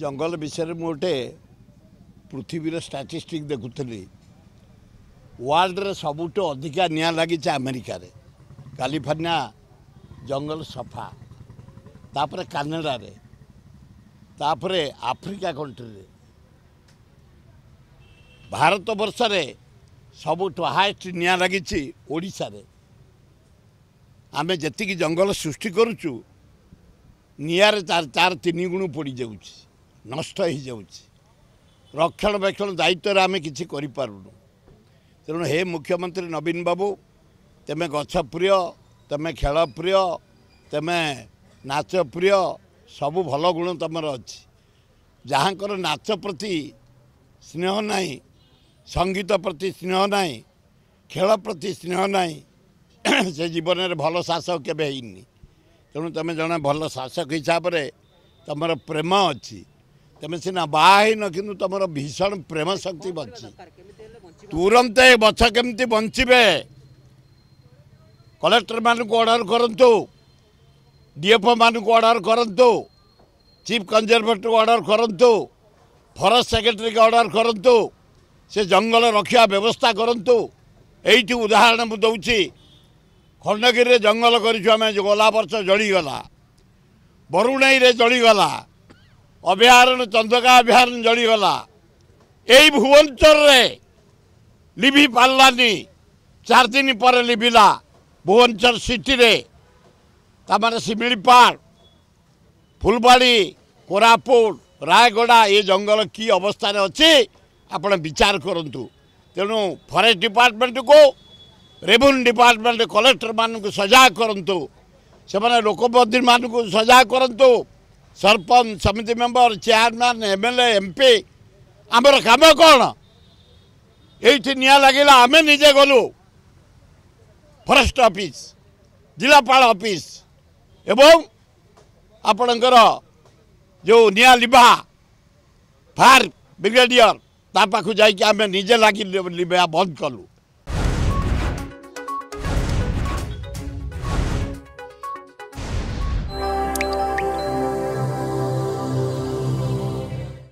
ଜଙ୍ଗଲ ବିଷୟରେ ମୁଁ ଗୋଟେ ପୃଥିବୀର ଷ୍ଟାଟିଷ୍ଟିକ୍ ଦେଖୁଥିଲି ୱାର୍ଲଡ଼ରେ ସବୁଠୁ ଅଧିକା ନିଆଁ ଲାଗିଛି ଆମେରିକାରେ କାଲିଫର୍ଣ୍ଣିଆ ଜଙ୍ଗଲ ସଫା ତାପରେ କାନାଡ଼ାରେ ତାପରେ ଆଫ୍ରିକା କଣ୍ଟ୍ରିରେ ଭାରତ ବର୍ଷରେ ସବୁଠୁ ହାଏଷ୍ଟ ନିଆଁ ଲାଗିଛି ଓଡ଼ିଶାରେ ଆମେ ଯେତିକି ଜଙ୍ଗଲ ସୃଷ୍ଟି କରୁଛୁ ନିଆଁରେ ତାର ତାର ତିନି ଗୁଣ ପଡ଼ିଯାଉଛି ନଷ୍ଟ ହୋଇଯାଉଛି ରକ୍ଷଣାବେକ୍ଷଣ ଦାୟିତ୍ୱରେ ଆମେ କିଛି କରିପାରୁନୁ ତେଣୁ ହେ ମୁଖ୍ୟମନ୍ତ୍ରୀ ନବୀନ ବାବୁ ତୁମେ ଗଛ ପ୍ରିୟ ତୁମେ ଖେଳ ପ୍ରିୟ ତୁମେ ନାଚ ପ୍ରିୟ ସବୁ ଭଲ ଗୁଣ ତୁମର ଅଛି ଯାହାଙ୍କର ନାଚ ପ୍ରତି ସ୍ନେହ ନାହିଁ ସଙ୍ଗୀତ ପ୍ରତି ସ୍ନେହ ନାହିଁ ଖେଳ ପ୍ରତି ସ୍ନେହ ନାହିଁ ସେ ଜୀବନରେ ଭଲ ଶାସକ କେବେ ହେଇନି ତେଣୁ ତୁମେ ଜଣେ ଭଲ ଶାସକ ହିସାବରେ ତୁମର ପ୍ରେମ ଅଛି ତୁମେ ସିନା ବାହା ହେଇନ କିନ୍ତୁ ତୁମର ଭୀଷଣ ପ୍ରେମ ଶକ୍ତି ବଞ୍ଚି ତୁରନ୍ତ ଏ ଗଛ କେମିତି ବଞ୍ଚିବେ କଲେକ୍ଟରମାନଙ୍କୁ ଅର୍ଡ଼ର କରନ୍ତୁ ମାନଙ୍କୁ ଅର୍ଡ଼ର କରନ୍ତୁ ଚିଫ୍ କନଜରଭେଟରକୁ ଅର୍ଡ଼ର କରନ୍ତୁ ଫରେଷ୍ଟ ସେକ୍ରେଟେରୀକୁ ଅର୍ଡ଼ର କରନ୍ତୁ ସେ ଜଙ୍ଗଲ ରଖିବା ବ୍ୟବସ୍ଥା କରନ୍ତୁ ଏଇଠି ଉଦାହରଣ ମୁଁ ଦେଉଛି ଖଣ୍ଡଗିରିରେ ଜଙ୍ଗଲ କରିଛୁ ଆମେ ଗଲା ବର୍ଷ ଜଳିଗଲା ବରୁଣେଇରେ ଜଳିଗଲା अभयारण्य चंदका अभयारण्य जलीगला एक भुवन चल रहे लिबी पाला चार दिन ही पड़े लिबी सिटी रहे तमारे सिमिली पार फुलबाड़ी कोरापुर रायगढ़ ये जंगल की अवस्था ने अच्छी अपने विचार करों तो तो फॉरेस्ट डिपार्टमेंट को रेबुन डिपार्टमेंट कलेक्टर मानुंगे सजा करों तो जब मैं लोकोपदिन मानुंगे सजा करों ସରପଞ୍ଚ ସମିତି ମେମ୍ବର ଚେୟାରମ୍ୟାନ୍ ଏମ୍ଏଲ୍ଏ ଏମ୍ପି ଆମର କାମ କ'ଣ ଏଇଠି ନିଆଁ ଲାଗିଲା ଆମେ ନିଜେ ଗଲୁ ଫରେଷ୍ଟ ଅଫିସ୍ ଜିଲ୍ଲାପାଳ ଅଫିସ୍ ଏବଂ ଆପଣଙ୍କର ଯେଉଁ ନିଆଁ ଲିଭା ଫାୟାର ବ୍ରିଗେଡ଼ିୟର ତା ପାଖକୁ ଯାଇକି ଆମେ ନିଜେ ଲାଗି ଲିଭା ବନ୍ଦ କଲୁ